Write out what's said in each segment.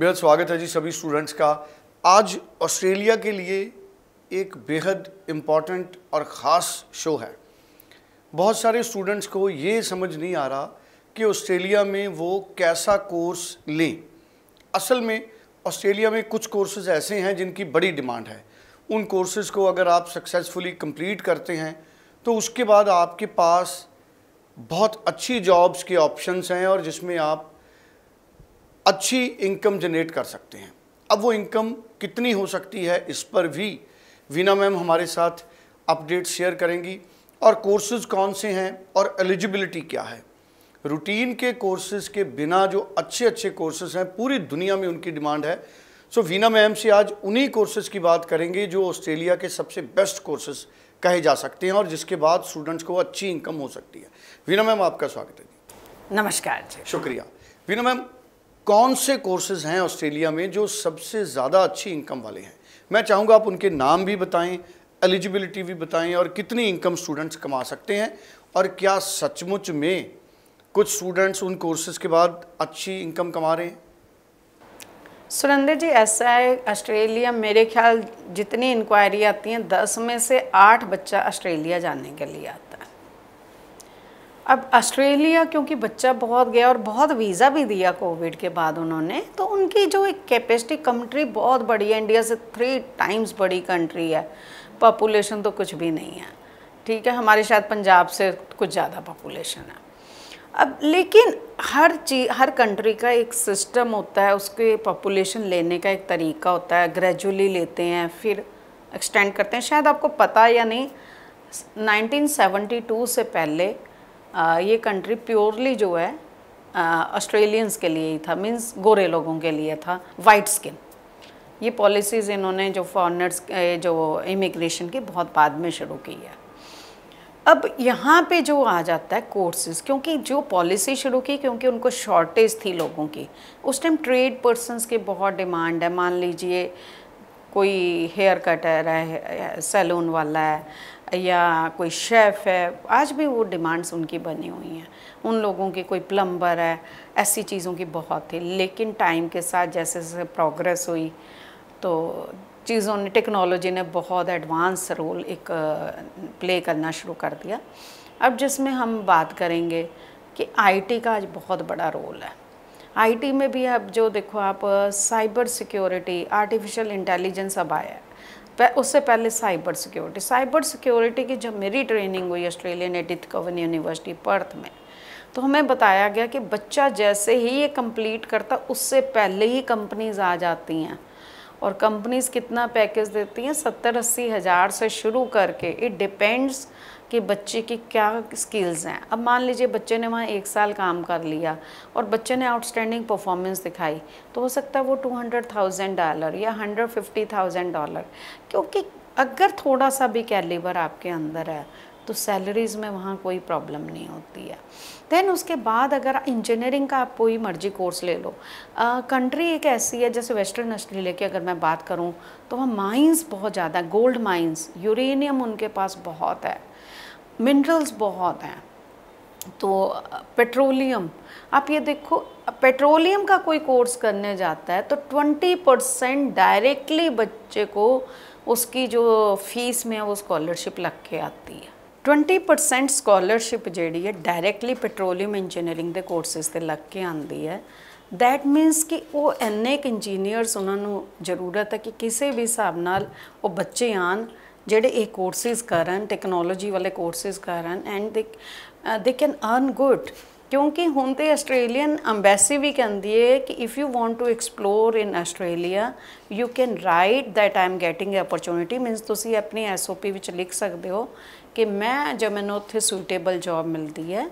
बेहद स्वागत है जी सभी स्टूडेंट्स का आज ऑस्ट्रेलिया के लिए एक बेहद इम्पॉर्टेंट और ख़ास शो है बहुत सारे स्टूडेंट्स को ये समझ नहीं आ रहा कि ऑस्ट्रेलिया में वो कैसा कोर्स लें असल में ऑस्ट्रेलिया में कुछ कोर्सेज ऐसे हैं जिनकी बड़ी डिमांड है उन कोर्सेज़ को अगर आप सक्सेसफुली कंप्लीट करते हैं तो उसके बाद आपके पास बहुत अच्छी जॉब्स के ऑप्शंस हैं और जिसमें आप अच्छी इनकम जनरेट कर सकते हैं अब वो इनकम कितनी हो सकती है इस पर भी वीना मैम हमारे साथ अपडेट शेयर करेंगी और कोर्सेज कौन से हैं और एलिजिबिलिटी क्या है रूटीन के कोर्सेज के बिना जो अच्छे अच्छे कोर्सेज हैं पूरी दुनिया में उनकी डिमांड है सो वीना मैम से आज उन्हीं कोर्सेज की बात करेंगे जो ऑस्ट्रेलिया के सबसे बेस्ट कोर्सेज कहे जा सकते हैं और जिसके बाद स्टूडेंट्स को अच्छी इनकम हो सकती है वीना मैम आपका स्वागत है नमस्कार जी शुक्रिया वीना मैम कौन से कोर्सेज़ हैं ऑस्ट्रेलिया में जो सबसे ज़्यादा अच्छी इनकम वाले हैं मैं चाहूँगा आप उनके नाम भी बताएं एलिजिबिलिटी भी बताएं और कितनी इनकम स्टूडेंट्स कमा सकते हैं और क्या सचमुच में कुछ स्टूडेंट्स उन कोर्सेज के बाद अच्छी इनकम कमा रहे हैं सुरेंद्र जी ऐसा है ऑस्ट्रेलिया मेरे ख्याल जितनी इंक्वायरी आती हैं दस में से आठ बच्चा ऑस्ट्रेलिया जाने के लिए आता अब ऑस्ट्रेलिया क्योंकि बच्चा बहुत गया और बहुत वीज़ा भी दिया कोविड के बाद उन्होंने तो उनकी जो एक कैपेसिटी कंट्री बहुत बड़ी है इंडिया से थ्री टाइम्स बड़ी कंट्री है पॉपुलेशन तो कुछ भी नहीं है ठीक है हमारे शायद पंजाब से कुछ ज़्यादा पॉपुलेशन है अब लेकिन हर चीज हर कंट्री का एक सिस्टम होता है उसके पॉपुलेशन लेने का एक तरीका होता है ग्रेजुअली लेते हैं फिर एक्सटेंड करते हैं शायद आपको पता या नहीं 1972 से पहले ये कंट्री प्योरली जो है ऑस्ट्रेलियंस के लिए ही था मीन्स गोरे लोगों के लिए था वाइट स्किन ये पॉलिसीज़ इन्होंने जो फॉरनर्स जो इमिग्रेशन की बहुत बाद में शुरू की है अब यहाँ पे जो आ जाता है कोर्सेज क्योंकि जो पॉलिसी शुरू की क्योंकि उनको शॉर्टेज थी लोगों की उस टाइम ट्रेड पर्सनस की बहुत डिमांड है मान लीजिए कोई हेयर कटर है सैलून वाला है या कोई शेफ़ है आज भी वो डिमांड्स उनकी बनी हुई हैं उन लोगों की कोई प्लम्बर है ऐसी चीज़ों की बहुत थी लेकिन टाइम के साथ जैसे जैसे प्रोग्रेस हुई तो चीज़ों ने टेक्नोलॉजी ने बहुत एडवांस रोल एक प्ले करना शुरू कर दिया अब जिसमें हम बात करेंगे कि आईटी का आज बहुत बड़ा रोल है आईटी में भी अब जो देखो आप साइबर सिक्योरिटी आर्टिफिशियल इंटेलिजेंस अब आया है उससे पहले साइबर सिक्योरिटी साइबर सिक्योरिटी की जब मेरी ट्रेनिंग हुई Australian Edith Cowan university Perth में तो हमें बताया गया कि बच्चा जैसे ही ये कंप्लीट करता उससे पहले ही कंपनीज आ जाती हैं और कंपनीज कितना पैकेज देती हैं सत्तर अस्सी हज़ार से शुरू करके इट डिपेंड्स कि बच्चे की क्या स्किल्स हैं अब मान लीजिए बच्चे ने वहाँ एक साल काम कर लिया और बच्चे ने आउटस्टैंडिंग परफॉर्मेंस दिखाई तो हो सकता है वो टू हंड्रेड थाउजेंड डॉलर या हंड्रेड फिफ्टी थाउजेंड डॉलर क्योंकि अगर थोड़ा सा भी कैलिबर आपके अंदर है तो सैलरीज़ में वहाँ कोई प्रॉब्लम नहीं होती है देन उसके बाद अगर इंजीनियरिंग का आप कोई मर्जी कोर्स ले लो कंट्री एक ऐसी है जैसे वेस्टर्न ऑस्ट्रेलिया की अगर मैं बात करूँ तो वहाँ माइंस बहुत ज़्यादा है गोल्ड माइंस यूरेनियम उनके पास बहुत है मिनरल्स बहुत हैं तो पेट्रोलियम आप ये देखो पेट्रोलियम का कोई कोर्स करने जाता है तो 20 परसेंट डायरेक्टली बच्चे को उसकी जो फीस में वो स्कॉलरशिप लग के आती है 20% ਸਕਾਲਰਸ਼ਿਪ ਜਿਹੜੀ ਹੈ ਡਾਇਰੈਕਟਲੀ ਪੈਟਰੋਲੀਅਮ ਇੰਜੀਨੀਅਰਿੰਗ ਦੇ ਕੋਰਸਸ ਤੇ ਲੱਗ ਕੇ ਆਂਦੀ ਹੈ ਥੈਟ ਮੀਨਸ ਕਿ ਉਹ ਐਨੇ ਕ ਇੰਜੀਨੀਅਰਸ ਉਹਨਾਂ ਨੂੰ ਜ਼ਰੂਰਤ ਹੈ ਕਿ ਕਿਸੇ ਵੀ ਹਿਸਾਬ ਨਾਲ ਉਹ ਬੱਚੇ ਆਣ ਜਿਹੜੇ ਇਹ ਕੋਰਸਸ ਕਰਨ ਟੈਕਨੋਲੋਜੀ ਵਾਲੇ ਕੋਰਸਸ ਕਰਨ ਐਂਡ ਦੇ ਦੇ ਕੈਨ ਅਰਨ ਗੁੱਡ ਕਿਉਂਕਿ ਹੁਣ ਤੇ ਆਸਟ੍ਰੇਲੀਅਨ ਐਮਬੈਸੀ ਵੀ ਕਹਿੰਦੀ ਹੈ ਕਿ if you want to explore in Australia you can write that I'm getting a opportunity means ਤੁਸੀਂ ਆਪਣੀ ਐਸਓਪੀ ਵਿੱਚ ਲਿਖ ਸਕਦੇ ਹੋ ਕਿ ਮੈਂ ਜੇ ਮੈਨੂੰ ਉੱਥੇ ਸੂਟੇਬਲ ਜੌਬ ਮਿਲਦੀ ਹੈ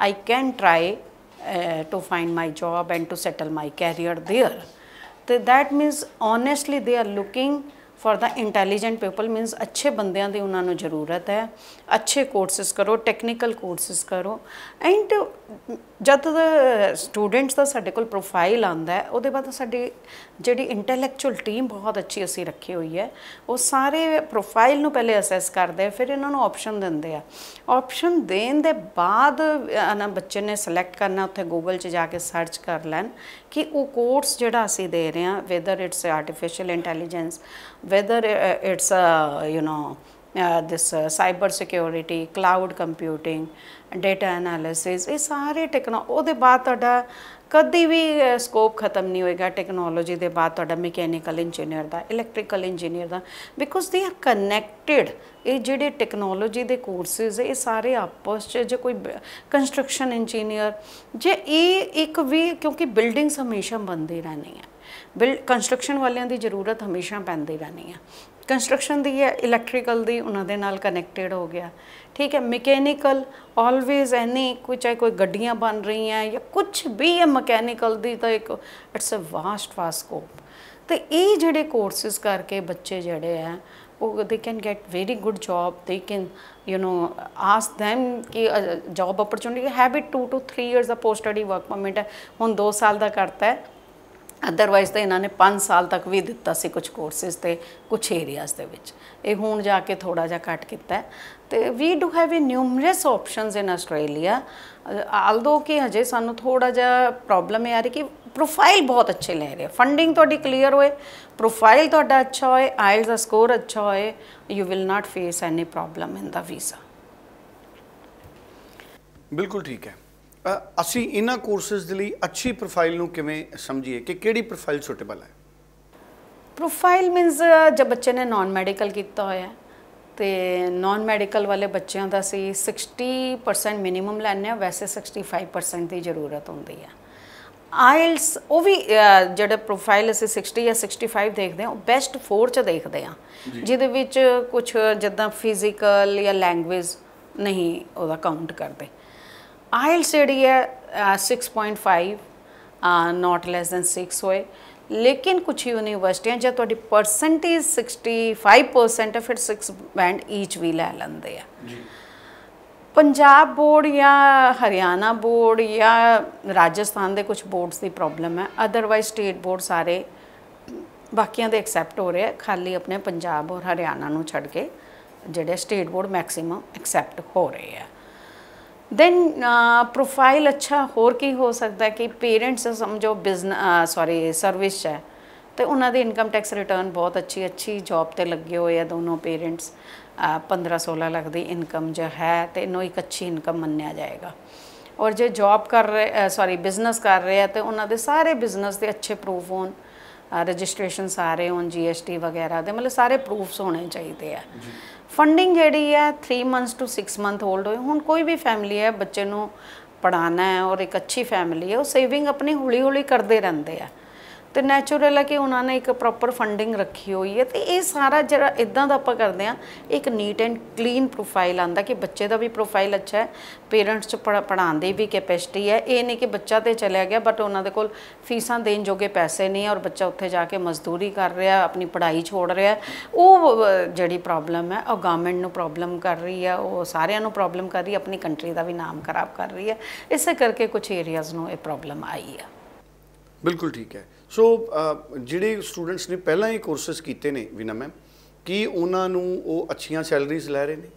I can try to find my job and to settle my career there ਤੇ that means honestly they are looking for the intelligent people means ਅੱਛੇ ਬੰਦਿਆਂ ਦੀ ਉਹਨਾਂ ਨੂੰ ਜ਼ਰੂਰਤ ਹੈ ਅੱਛੇ ਕੋਰਸਸ ਕਰੋ ਟੈਕਨੀਕਲ ਕੋਰਸਸ ਕਰੋ ਐਂਡ ਜਦ ਸਟੂਡੈਂਟਸ ਦਾ ਸਾਡੇ ਕੋਲ ਪ੍ਰੋਫਾਈਲ ਆਂਦਾ ਹੈ ਉਹਦੇ ਬਾਅਦ ਸਾਡੀ ਜਿਹੜੀ ਇੰਟੈਲੈਕਚੁਅਲ ਟੀਮ ਬਹੁਤ ਅੱਛੀ ਅਸੀਂ ਰੱਖੀ ਹੋਈ ਹੈ ਉਹ ਸਾਰੇ ਪ੍ਰੋਫਾਈਲ ਨੂੰ ਪਹਿਲੇ ਅਸੈਸ ਕਰਦੇ ਆ ਫਿਰ ਇਹਨਾਂ ਨੂੰ ਆਪਸ਼ਨ ਦਿੰਦੇ ਆ ਆਪਸ਼ਨ ਦੇਣ ਦੇ ਬਾਅਦ ਨਾ ਬੱਚੇ ਨੇ ਸਿਲੈਕਟ ਕਰਨਾ ਉੱਥੇ ਗੂਗਲ 'ਚ ਜਾ ਕੇ ਸਰਚ ਕਰ ਲੈਣ ਕਿ ਉਹ ਕੋਰਸ ਜਿਹੜਾ ਅਸੀਂ ਦੇ ਰਹੇ ਆ whether it's artificial intelligence whether uh, it's a, uh, you know, uh, this uh, cyber security, cloud computing, data analysis ਇਹ ਸਾਰੇ ਟੈਕਨੋ ਉਹਦੇ ਬਾਅਦ ਤੁਹਾਡਾ ਕਦੀ ਵੀ ਸਕੋਪ ਖਤਮ ਨਹੀਂ ਹੋਏਗਾ ਟੈਕਨੋਲੋਜੀ ਦੇ ਬਾਅਦ ਤੁਹਾਡਾ ਮਕੈਨੀਕਲ ਇੰਜੀਨੀਅਰ ਦਾ ਇਲੈਕਟ੍ਰੀਕਲ ਇੰਜੀਨੀਅਰ ਦਾ ਬਿਕੋਜ਼ ਦੇ ਆਰ ਕਨੈਕਟਡ ਇਹ ਜਿਹੜੇ ਟੈਕਨੋਲੋਜੀ ਦੇ ਕੋਰਸਸ ਇਹ ਸਾਰੇ ਆਪਸ ਚ ਜੇ ਕੋਈ ਕੰਸਟਰਕਸ਼ਨ ਇੰਜੀਨੀਅਰ ਜੇ ਇਹ ਇੱਕ ਵੀ ਕਿਉਂਕਿ ਬਿਲਡਿੰਗਸ ਹਮੇਸ਼ਾ ਬੰਦੇ ਰਹਿਣੀ ਹੈ ਬਿਲ ਕੰਸਟਰਕਸ਼ਨ ਵਾਲਿਆਂ ਦੀ ਜ਼ਰੂਰਤ ਹਮੇਸ਼ਾ ਪੈਂਦੀ ਰਹਿੰਦੀ ਆ ਕੰਸਟਰਕਸ਼ਨ ਦੀ ਹੈ ਇਲੈਕਟ੍ਰੀਕਲ ਦੀ ਉਹਨਾਂ ਦੇ ਨਾਲ ਕਨੈਕਟਡ ਹੋ ਗਿਆ ਠੀਕ ਹੈ ਮਕੈਨੀਕਲ ਆਲਵੇਜ਼ ਐਨੀ ਕੁਝ ਹੈ ਕੋਈ ਗੱਡੀਆਂ ਬਣ ਰਹੀਆਂ ਜਾਂ ਕੁਝ ਵੀ ਹੈ ਮਕੈਨੀਕਲ ਦੀ ਤਾਂ ਇੱਕ it's a vast vast scope ਤੇ ਇਹ ਜਿਹੜੇ ਕੋਰਸਸ ਕਰਕੇ ਬੱਚੇ ਜਿਹੜੇ ਆ ਉਹ they can get very good job they can you know ask them ਕਿ job opportunity have it 2 to 3 years ਦਾ ਪੋਸਟ ਸਟੱਡੀ ਵਰਕ ਪਰਮਿਟ ਹੈ ਹੁਣ 2 ਸਾਲ ਦਾ ਕਰਤਾ ਹੈ ਅਦਰਵਾਈਜ਼ ਤਾਂ ਇਹਨਾਂ ਨੇ 5 ਸਾਲ ਤੱਕ ਵੀ ਦਿੱਤਾ ਸੀ ਕੁਝ ਕੋਰਸਸ ਤੇ ਕੁਝ ਏਰੀਆਜ਼ ਦੇ ਵਿੱਚ ਇਹ ਹੁਣ ਜਾ ਕੇ ਥੋੜਾ ਜਿਹਾ ਕੱਟ ਕੀਤਾ ਤੇ we do have in numerous options in Australia although ਕਿ ਹਜੇ ਸਾਨੂੰ ਥੋੜਾ ਜਿਹਾ ਪ੍ਰੋਬਲਮ ਹੈ ਆ ਰਹੀ ਕਿ ਪ੍ਰੋਫਾਈਲ ਬਹੁਤ ਅੱਛੇ ਲੈ ਰਹੇ ਫੰਡਿੰਗ ਤੁਹਾਡੀ ਕਲੀਅਰ ਹੋਏ ਪ੍ਰੋਫਾਈਲ ਤੁਹਾਡਾ ਅੱਛਾ ਹੋਏ ਆਇਲਸ ਦਾ ਸਕੋਰ ਅੱਛਾ ਹੋਏ you will not face any problem in the visa ਬਿਲਕੁਲ ਠੀਕ ਹੈ ਅਸੀਂ ਇਹਨਾਂ ਕੋਰਸਸ ਦੇ ਲਈ ਅੱਛੀ ਪ੍ਰੋਫਾਈਲ ਨੂੰ ਕਿਵੇਂ ਸਮਝੀਏ ਕਿ ਕਿਹੜੀ ਪ੍ਰੋਫਾਈਲ ਸੂਟੇਬਲ ਹੈ ਪ੍ਰੋਫਾਈਲ ਮੀਨਸ ਜਦ ਬੱਚੇ ਨੇ ਨਾਨ ਮੈਡੀਕਲ ਕੀਤਾ ਹੋਇਆ ਹੈ ਤੇ ਨਾਨ ਮੈਡੀਕਲ ਵਾਲੇ ਬੱਚਿਆਂ ਦਾ ਸੀ 60% ਮਿਨੀਮਮ ਲੈਣਿਆ ਵੈਸੇ 65% ਦੀ ਜ਼ਰੂਰਤ ਹੁੰਦੀ ਆ ਆਇਲਸ ਉਹ ਵੀ ਜਿਹੜਾ ਪ੍ਰੋਫਾਈਲ ਅਸੀਂ 60 ਜਾਂ 65 ਦੇਖਦੇ ਆ ਉਹ ਬੈਸਟ 4 ਚ ਦੇਖਦੇ ਆ ਜਿਹਦੇ ਵਿੱਚ ਕੁਝ ਜਿੱਦਾਂ ਫਿਜ਼ੀਕਲ ਜਾਂ ਲੈਂਗੁਏਜ ਨਹੀਂ ਉਹਦਾ ਕਾਊਂਟ ਕਰਦੇ ਆਇਲਸ ਜਿਹੜੀ ਹੈ 6.5 ਨਾਟ ਲੈਸ ਦੈਨ 6 ਹੋਏ ਲੇਕਿਨ ਕੁਝ ਯੂਨੀਵਰਸਿਟੀਆਂ ਜੇ ਤੁਹਾਡੀ percentage 65% of it 6 band each ਵੀ ਲੈ ਲੈਂਦੇ ਆ ਜੀ ਪੰਜਾਬ ਬੋਰਡ ਜਾਂ ਹਰਿਆਣਾ ਬੋਰਡ ਜਾਂ ਰਾਜਸਥਾਨ ਦੇ ਕੁਝ ਬੋਰਡਸ ਦੀ ਪ੍ਰੋਬਲਮ ਹੈ ਅਦਰਵਾਈਜ਼ ਸਟੇਟ ਬੋਰਡ ਸਾਰੇ ਬਾਕੀਆਂ ਦੇ ਐਕਸੈਪਟ ਹੋ ਰਿਹਾ ਖਾਲੀ ਆਪਣੇ ਪੰਜਾਬ ਔਰ ਹਰਿਆਣਾ ਨੂੰ ਛੱਡ ਕੇ ਜਿਹੜੇ ਸਟੇਟ ਬੋਰਡ ਮੈਕਸਿਮਮ ਐਕਸੈਪਟ ਹੋ ਰਹੇ ਆ ਦੈਨ ਪ੍ਰੋਫਾਈਲ uh, ਅੱਛਾ ਹੋਰ ਕੀ ਹੋ ਸਕਦਾ ਕਿ ਪੇਰੈਂਟਸ ਸਮਝੋ ਬਿਜ਼ਨਸ ਸੌਰੀ ਸਰਵਿਸ ਹੈ ਤੇ ਉਹਨਾਂ ਦੀ ਇਨਕਮ ਟੈਕਸ ਰਿਟਰਨ ਬਹੁਤ ਅੱਛੀ ਅੱਛੀ ਜੌਬ ਤੇ ਲੱਗੇ ਹੋਏ ਆ ਦੋਨੋਂ ਪੇਰੈਂਟਸ 15 16 ਲੱਖ ਦੀ ਇਨਕਮ ਜੋ ਹੈ ਤੇ ਇਹਨੂੰ ਇੱਕ ਅੱਛੀ ਇਨਕਮ ਮੰਨਿਆ ਜਾਏਗਾ ਔਰ ਜੇ ਜੌਬ ਕਰ ਰਹੇ ਸੌਰੀ ਬਿਜ਼ਨਸ ਕਰ ਰਹੇ ਆ ਤੇ ਉਹਨਾਂ ਦੇ ਸਾਰੇ ਬਿਜ਼ਨਸ ਦੇ ਅੱਛੇ ਪ੍ਰੂਫ ਹੋਣ ਰਜਿਸਟ੍ਰੇਸ਼ਨ ਸਾਰੇ ਹੋਣ ਜੀਐਸਟੀ ਵਗੈਰਾ ਦੇ ਮਤਲਬ ਸਾਰੇ ਪ੍ਰੂਫਸ ਹੋਣੇ ਚਾਹੀਦੇ ਆ ਫੰਡਿੰਗ ਜਿਹੜੀ ਹੈ 3 ਮੰਥਸ ਟੂ 6 ਮੰਥ 올ਡ ਹੋਏ ਹੁਣ ਕੋਈ ਵੀ ਫੈਮਿਲੀ ਹੈ ਬੱਚੇ ਨੂੰ ਪੜਾਣਾ ਹੈ ਔਰ ਇੱਕ ਅੱਛੀ ਫੈਮਿਲੀ ਹੈ ਉਹ ਸੇਵਿੰਗ ਆਪਣੀ ਹੌਲੀ ਹੌਲੀ ਕਰਦੇ ਰਹਿੰਦੇ ਆ ਤੇ ਨੈਚੁਰਲ ਹੈ ਕਿ ਉਹਨਾਂ ਨੇ ਇੱਕ ਪ੍ਰੋਪਰ ਫੰਡਿੰਗ ਰੱਖੀ ਹੋਈ ਹੈ ਤੇ ਇਹ ਸਾਰਾ ਜਿਹੜਾ ਇਦਾਂ ਦਾ ਆਪਾਂ ਕਰਦੇ ਆ ਇੱਕ ਨੀਟ ਐਂਡ ਕਲੀਨ ਪ੍ਰੋਫਾਈਲ ਆਂਦਾ ਕਿ ਬੱਚੇ ਦਾ ਵੀ ਪ੍ਰੋਫਾਈਲ ਅੱਛਾ ਹੈ ਪੇਰੈਂਟਸ ਚ ਪੜਾਉਣ ਦੀ ਵੀ ਕੈਪੈਸਿਟੀ ਹੈ ਇਹ ਨਹੀਂ ਕਿ ਬੱਚਾ ਤੇ ਚਲਿਆ ਗਿਆ ਬਟ ਉਹਨਾਂ ਦੇ ਕੋਲ ਫੀਸਾਂ ਦੇਣ ਜੋਗੇ ਪੈਸੇ ਨਹੀਂ ਔਰ ਬੱਚਾ ਉੱਥੇ ਜਾ ਕੇ ਮਜ਼ਦੂਰੀ ਕਰ ਰਿਹਾ ਆਪਣੀ ਪੜ੍ਹਾਈ ਛੋੜ ਰਿਹਾ ਉਹ ਜਿਹੜੀ ਪ੍ਰੋਬਲਮ ਹੈ ਉਹ ਗਵਰਨਮੈਂਟ ਨੂੰ ਪ੍ਰੋਬਲਮ ਕਰ ਰਹੀ ਹੈ ਉਹ ਸਾਰਿਆਂ ਨੂੰ ਪ੍ਰੋਬਲਮ ਕਰ ਰਹੀ ਹੈ ਆਪਣੀ ਕੰਟਰੀ ਦਾ ਵੀ ਨਾਮ ਖਰਾਬ ਕਰ ਰਹੀ ਹੈ ਇਸੇ ਕਰਕੇ ਕੁਝ ਏਰੀਆਜ਼ ਨੂੰ ਇਹ ਪ੍ਰੋਬਲਮ ਆਈ ਹੈ ਬਿਲਕੁਲ ਠੀਕ ਹੈ ਸੋ ਜਿਹੜੇ ਸਟੂਡੈਂਟਸ ਨੇ ਪਹਿਲਾਂ ਹੀ ਕੋਰਸਸ ਕੀਤੇ ਨੇ ਵਿਨਾ ਮੈਮ ਕੀ ਉਹਨਾਂ ਨੂੰ ਉਹ ਅੱਛੀਆਂ ਸੈਲਰੀਜ਼ ਲੈ ਰਹੇ ਨੇ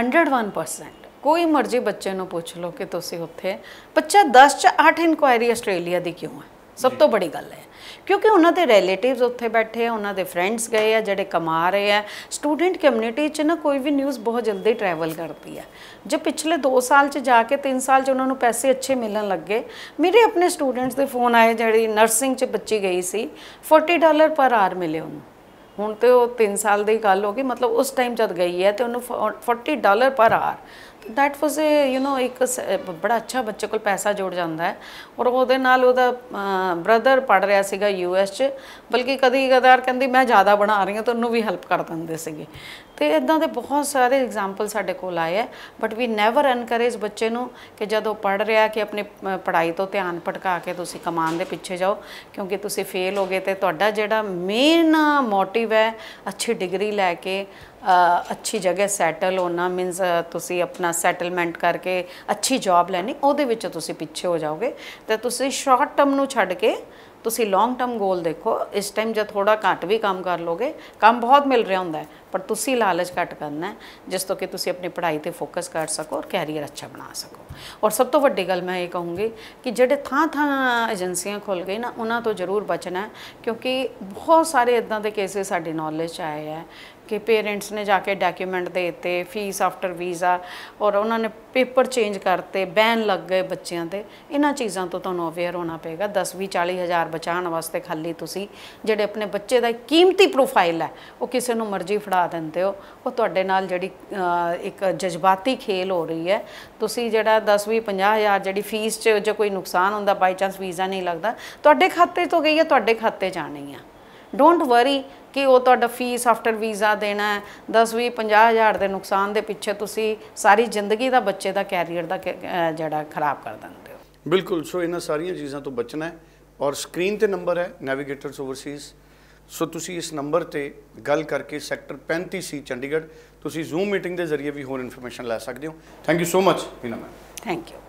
101% ਕੋਈ ਮਰਜ਼ੀ ਬੱਚੇ ਨੂੰ ਪੁੱਛ ਲਓ ਕਿ ਤੁਸੀਂ ਉੱਥੇ ਬੱਚਾ 10 ਚ 8 ਇਨਕੁਆਇਰੀ ਆਸਟ੍ਰੇਲੀਆ ਦੀ ਕਿਉਂ ਹੈ ਸਭ ਤੋਂ ਬੜੀ ਗੱਲ ਹੈ ਕਿਉਂਕਿ ਉਹਨਾਂ ਦੇ ਰਿਲੇਟਿਵਸ ਉੱਥੇ ਬੈਠੇ ਆ ਉਹਨਾਂ ਦੇ ਫਰੈਂਡਸ ਗਏ ਆ ਜਿਹੜੇ ਕਮਾ ਰਹੇ ਆ ਸਟੂਡੈਂਟ ਕਮਿਊਨਿਟੀ 'ਚ ਨਾ ਕੋਈ ਵੀ ਨਿਊਜ਼ ਬਹੁਤ ਜਲਦੀ ਟਰੈਵਲ ਕਰਦੀ ਆ ਜੇ ਪਿਛਲੇ 2 ਸਾਲ 'ਚ ਜਾ ਕੇ 3 ਸਾਲ 'ਚ ਉਹਨਾਂ ਨੂੰ ਪੈਸੇ ਅੱਛੇ ਮਿਲਣ ਲੱਗੇ ਮੇਰੇ ਆਪਣੇ ਸਟੂਡੈਂਟਸ ਦੇ ਫੋਨ ਆਏ ਜਿਹੜੀ ਨਰਸਿੰਗ 'ਚ ਬੱਚੀ ਗਈ ਸੀ 40 ਡਾਲਰ ਪਰ ਆਰ ਮਿਲੇ ਉਹਨੂੰ ਹੁਣ ਤੇ ਉਹ 3 ਸਾਲ ਦੀ ਗੱਲ ਹੋ ਗਈ ਮਤਲਬ ਉਸ ਟਾਈਮ ਜਦ ਗਈ ਹੈ ਤੇ ਉਹਨੂੰ 40 dollar per hour that was a you know ਇੱਕ ਬੜਾ ਅੱਛਾ ਬੱਚੇ ਕੋਲ ਪੈਸਾ ਜੋੜ ਜਾਂਦਾ ਹੈ ਔਰ ਉਹਦੇ ਨਾਲ ਉਹਦਾ ਬ੍ਰਦਰ ਪੜ ਰਿਹਾ ਸੀਗਾ ਯੂ ਐਸ ਚ ਬਲਕਿ ਕਦੀ ਕਦਾਰ ਕਹਿੰਦੀ ਮੈਂ ਜ਼ਿਆਦਾ ਬਣਾ ਰਹੀ ਹਾਂ ਤਾਂ ਉਹਨੂੰ ਵੀ ਹੈਲਪ ਕਰ ਦਿੰਦੇ ਸੀਗੇ ਤੇ ਇਦਾਂ ਦੇ ਬਹੁਤ ਸਾਰੇ ਐਗਜ਼ਾਮਪਲ ਸਾਡੇ ਕੋਲ ਆਏ ਹੈ ਬਟ ਵੀ ਨੈਵਰ ਐਨਕਰੇਜ ਬੱਚੇ ਨੂੰ ਕਿ ਜਦੋਂ ਪੜ ਰਿਹਾ ਕਿ ਆਪਣੀ ਪੜ੍ਹਾਈ ਤੋਂ ਧਿਆਨ ਭਟਕਾ ਕੇ ਤੁਸੀਂ ਕਮਾਨ ਦੇ ਪਿੱਛੇ ਜਾਓ ਕਿਉਂਕਿ ਤੁਸੀਂ ਫੇਲ ਹੋਗੇ ਤੇ ਤੁਹਾਡਾ ਜਿਹੜਾ ਮੇਨ ਮੋਟਿਵ ਹੈ ਅੱਛੀ ਡਿਗਰੀ ਲੈ ਕੇ ਅੱਛੀ ਜਗ੍ਹਾ ਸੈਟਲ ਹੋਣਾ ਮੀਨਸ ਤੁਸੀਂ ਆਪਣਾ ਸੈਟਲਮੈਂਟ ਕਰਕੇ ਅੱਛੀ ਜੌਬ ਲੈਣੀ ਉਹਦੇ ਵਿੱਚ ਤੁਸੀਂ ਪਿੱਛੇ ਹੋ ਜਾਓਗੇ ਤੇ ਤੁਸੀਂ ਸ਼ਾਰਟ ਟਰਮ ਨੂੰ ਛੱਡ ਕੇ ਤੁਸੀਂ ਲੌਂਗ ਟਰਮ ਗੋਲ ਦੇਖੋ ਇਸ ਟਾਈਮ ਜੇ ਥੋੜਾ ਘੱਟ ਵੀ ਕੰਮ ਕਰ ਲੋਗੇ ਕੰਮ ਬਹੁਤ ਮਿਲ ਰਿਹਾ ਹੁੰਦਾ ਪਰ ਤੁਸੀਂ ਲਾਲਚ ਘੱਟ ਕਰਨਾ ਜਿਸ ਤੋਂ ਕਿ ਤੁਸੀਂ ਆਪਣੀ ਪੜ੍ਹਾਈ ਤੇ ਫੋਕਸ ਕਰ ਸਕੋ ਔਰ ਕੈਰੀਅਰ ਅੱਛਾ ਬਣਾ ਸਕੋ ਔਰ ਸਭ ਤੋਂ ਵੱਡੀ ਗੱਲ ਮੈਂ ਇਹ ਕਹੂੰਗੀ ਕਿ ਜਿਹੜੇ ਥਾਂ ਥਾਂ ਏਜੰਸੀਆਂ ਖੁੱਲ ਗਈ ਨਾ ਉਹਨਾਂ ਤੋਂ ਜ਼ਰੂਰ ਬਚਣਾ ਕਿਉਂਕਿ ਬਹੁਤ ਸਾਰੇ ਇਦਾਂ ਦੇ ਕੇਸ ਸਾਡੇ ਨੌਲੇਜ ਆਏ ਆ ਕਿ ਪੇਰੈਂਟਸ ਨੇ ਜਾ ਕੇ ਡਾਕੂਮੈਂਟ ਦੇ ਦਿੱਤੇ ਫੀਸ ਆਫਟਰ ਵੀਜ਼ਾ ਔਰ ਉਹਨਾਂ ਨੇ ਪੇਪਰ ਚੇਂਜ ਕਰਤੇ ਬੈਨ ਲੱਗ ਗਏ ਬੱਚਿਆਂ ਤੇ ਇਹਨਾਂ ਚੀਜ਼ਾਂ ਤੋਂ ਤੁਹਾਨੂੰ ਅਵੇਅਰ ਹੋਣਾ ਪਏਗਾ 10 20 40000 ਬਚਾਉਣ ਵਾਸਤੇ ਖਾਲੀ ਤੁਸੀਂ ਜਿਹੜੇ ਆਪਣੇ ਬੱਚੇ ਦਾ ਕੀਮਤੀ ਪ੍ਰੋਫਾਈਲ ਹੈ ਉਹ ਕਿਸੇ ਨੂੰ ਮਰਜ਼ੀ ਫੜਾ ਦਿੰਦੇ ਹੋ ਉਹ ਤੁਹਾਡੇ ਨਾਲ ਜਿਹੜੀ ਇੱਕ ਜਜ਼ਬਾਤੀ ਖੇਲ ਹੋ ਰਹੀ ਹੈ ਤੁਸੀਂ ਜਿਹੜਾ 10 20 50000 ਜਿਹੜੀ ਫੀਸ 'ਚ ਜੇ ਕੋਈ ਨੁਕਸਾਨ ਹੁੰਦਾ ਬਾਈ ਚਾਂਸ ਵੀਜ਼ਾ ਨਹੀਂ ਲੱਗਦਾ ਤੁਹਾਡੇ ਖਾਤੇ ਤੋਂ ਗਈ ਹੈ ਤੁਹਾਡੇ ਖਾਤੇ ਜਾਣੀ ਆ ਡੋਂਟ ਵਰੀ ਕਿ ਉਹ ਤੁਹਾਡਾ ਫੀਸ ਆਫਟਰ ਵੀਜ਼ਾ ਦੇਣਾ 10 20 50000 ਦੇ ਨੁਕਸਾਨ ਦੇ ਪਿੱਛੇ ਤੁਸੀਂ ਸਾਰੀ ਜ਼ਿੰਦਗੀ ਦਾ ਬੱਚੇ ਦਾ ਕੈਰੀਅਰ ਦਾ ਜਿਹੜਾ ਖਰਾਬ ਕਰ ਦਿੰਦੇ ਹੋ ਬਿਲਕੁਲ ਸੋ ਇਹਨਾਂ ਸਾਰੀਆਂ ਚੀਜ਼ਾਂ ਤੋਂ ਬਚਣਾ ਹੈ ਔਰ ਸਕਰੀਨ ਤੇ ਨੰਬਰ ਹੈ ਨੈਵੀਗੇਟਰਸ ਓਵਰਸੀਜ਼ ਸੋ ਤੁਸੀਂ ਇਸ ਨੰਬਰ ਤੇ ਗੱਲ ਕਰਕੇ ਸੈਕਟਰ 35 ਸੀ ਚੰਡੀਗੜ੍ਹ ਤੁਸੀਂ ਜ਼ੂਮ ਮੀਟਿੰਗ ਦੇ ਜ਼ਰੀਏ ਵੀ ਹੋਰ ਇਨਫੋਰਮੇਸ਼ਨ ਲੈ ਸਕਦੇ ਹੋ thank you so much Heena ma'am thank you